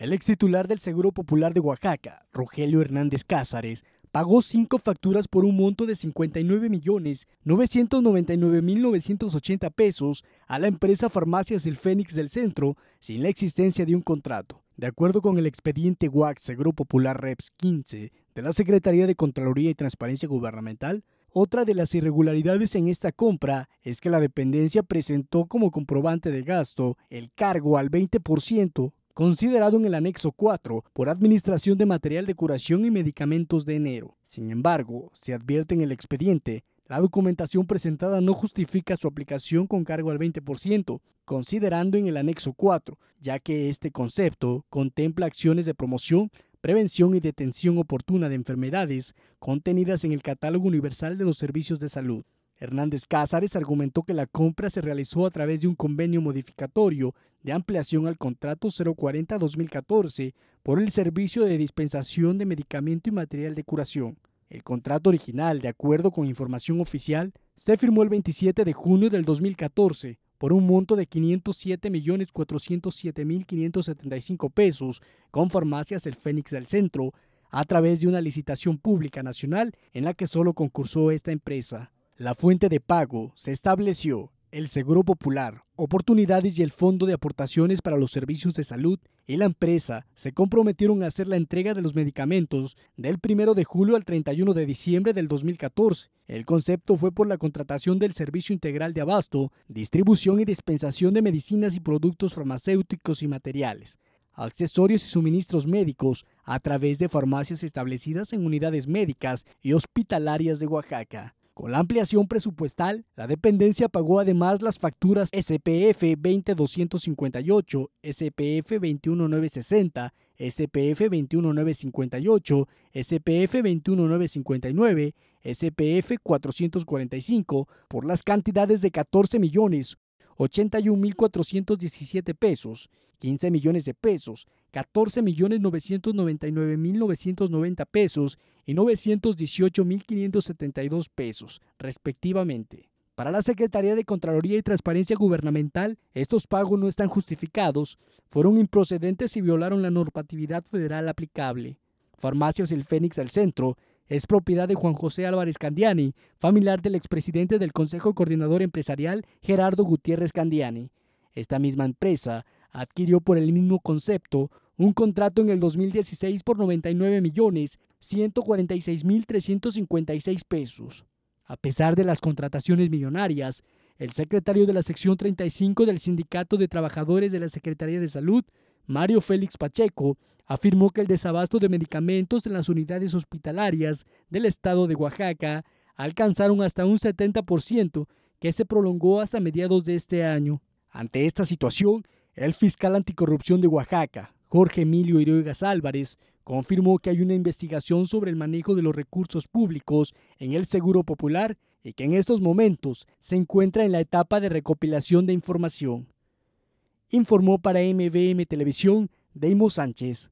El ex titular del Seguro Popular de Oaxaca, Rogelio Hernández Cázares, pagó cinco facturas por un monto de 59.999.980 pesos a la empresa Farmacias El Fénix del Centro sin la existencia de un contrato. De acuerdo con el expediente WAC Seguro Popular Reps 15 de la Secretaría de Contraloría y Transparencia Gubernamental, otra de las irregularidades en esta compra es que la dependencia presentó como comprobante de gasto el cargo al 20% considerado en el anexo 4 por Administración de Material de Curación y Medicamentos de enero. Sin embargo, se advierte en el expediente la documentación presentada no justifica su aplicación con cargo al 20%, considerando en el anexo 4, ya que este concepto contempla acciones de promoción, prevención y detención oportuna de enfermedades contenidas en el Catálogo Universal de los Servicios de Salud. Hernández Cázares argumentó que la compra se realizó a través de un convenio modificatorio de ampliación al contrato 040-2014 por el servicio de dispensación de medicamento y material de curación. El contrato original, de acuerdo con información oficial, se firmó el 27 de junio del 2014 por un monto de 507.407.575 pesos con farmacias El Fénix del Centro a través de una licitación pública nacional en la que solo concursó esta empresa. La fuente de pago se estableció el Seguro Popular, Oportunidades y el Fondo de Aportaciones para los Servicios de Salud y la empresa se comprometieron a hacer la entrega de los medicamentos del 1 de julio al 31 de diciembre del 2014. El concepto fue por la contratación del Servicio Integral de Abasto, Distribución y Dispensación de Medicinas y Productos Farmacéuticos y Materiales accesorios y suministros médicos a través de farmacias establecidas en unidades médicas y hospitalarias de Oaxaca. Con la ampliación presupuestal, la dependencia pagó además las facturas SPF 20258, SPF 21960, SPF 21958, SPF 21959, SPF 445 por las cantidades de 14 millones 81.417 pesos, 15 millones de pesos, 14.999.990 pesos y 918.572 pesos, respectivamente. Para la Secretaría de Contraloría y Transparencia Gubernamental, estos pagos no están justificados, fueron improcedentes y violaron la normatividad federal aplicable. Farmacias El Fénix al Centro es propiedad de Juan José Álvarez Candiani, familiar del expresidente del Consejo Coordinador Empresarial Gerardo Gutiérrez Candiani. Esta misma empresa adquirió por el mismo concepto un contrato en el 2016 por $99.146.356. millones mil pesos. A pesar de las contrataciones millonarias, el secretario de la sección 35 del Sindicato de Trabajadores de la Secretaría de Salud Mario Félix Pacheco afirmó que el desabasto de medicamentos en las unidades hospitalarias del estado de Oaxaca alcanzaron hasta un 70% que se prolongó hasta mediados de este año. Ante esta situación, el fiscal anticorrupción de Oaxaca, Jorge Emilio Iriogas Álvarez, confirmó que hay una investigación sobre el manejo de los recursos públicos en el Seguro Popular y que en estos momentos se encuentra en la etapa de recopilación de información informó para MBM Televisión Deimos Sánchez.